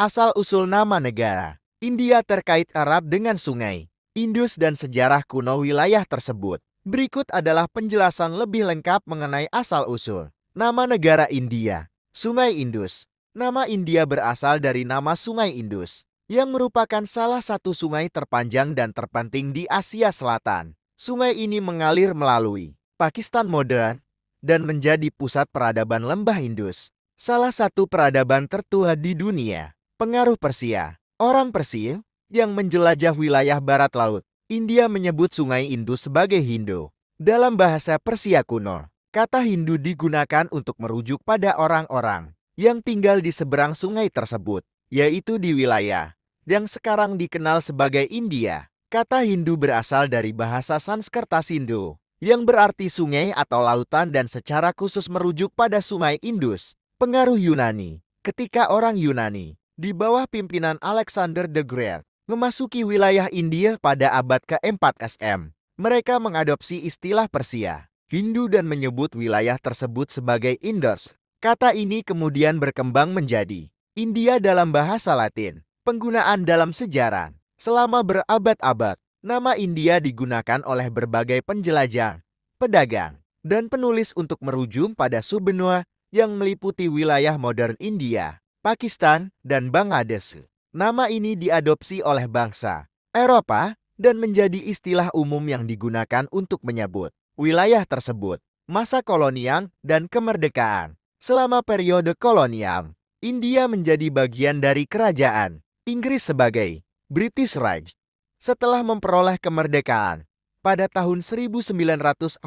asal-usul nama negara, India terkait Arab dengan sungai, Indus dan sejarah kuno wilayah tersebut. Berikut adalah penjelasan lebih lengkap mengenai asal-usul. Nama negara India, Sungai Indus. Nama India berasal dari nama Sungai Indus, yang merupakan salah satu sungai terpanjang dan terpenting di Asia Selatan. Sungai ini mengalir melalui Pakistan modern dan menjadi pusat peradaban lembah Indus, salah satu peradaban tertua di dunia pengaruh Persia. Orang Persia yang menjelajah wilayah barat laut, India menyebut sungai Indus sebagai Hindu. Dalam bahasa Persia kuno, kata Hindu digunakan untuk merujuk pada orang-orang yang tinggal di seberang sungai tersebut, yaitu di wilayah yang sekarang dikenal sebagai India. Kata Hindu berasal dari bahasa Sanskerta Hindu, yang berarti sungai atau lautan dan secara khusus merujuk pada sungai Indus. Pengaruh Yunani Ketika orang Yunani di bawah pimpinan Alexander the Great, memasuki wilayah India pada abad ke-4 SM. Mereka mengadopsi istilah Persia, Hindu dan menyebut wilayah tersebut sebagai Indus. Kata ini kemudian berkembang menjadi India dalam bahasa Latin. Penggunaan dalam sejarah selama berabad-abad, nama India digunakan oleh berbagai penjelajah, pedagang, dan penulis untuk merujuk pada subbenua yang meliputi wilayah modern India. Pakistan, dan Bangladesh. Nama ini diadopsi oleh bangsa Eropa dan menjadi istilah umum yang digunakan untuk menyebut wilayah tersebut, masa kolonial dan kemerdekaan. Selama periode kolonial, India menjadi bagian dari kerajaan Inggris sebagai British Raj. Setelah memperoleh kemerdekaan pada tahun 1947,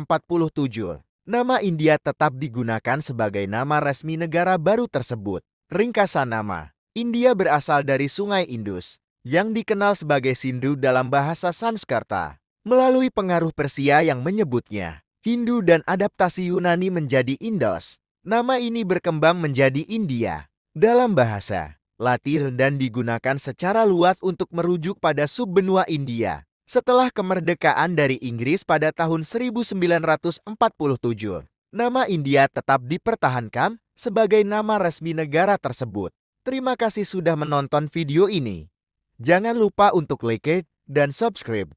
nama India tetap digunakan sebagai nama resmi negara baru tersebut. Ringkasan nama, India berasal dari sungai Indus, yang dikenal sebagai Sindhu dalam bahasa Sanskerta. Melalui pengaruh Persia yang menyebutnya, Hindu dan adaptasi Yunani menjadi Indos, nama ini berkembang menjadi India. Dalam bahasa, Latin dan digunakan secara luas untuk merujuk pada subbenua India. Setelah kemerdekaan dari Inggris pada tahun 1947, nama India tetap dipertahankan sebagai nama resmi negara tersebut. Terima kasih sudah menonton video ini. Jangan lupa untuk like dan subscribe.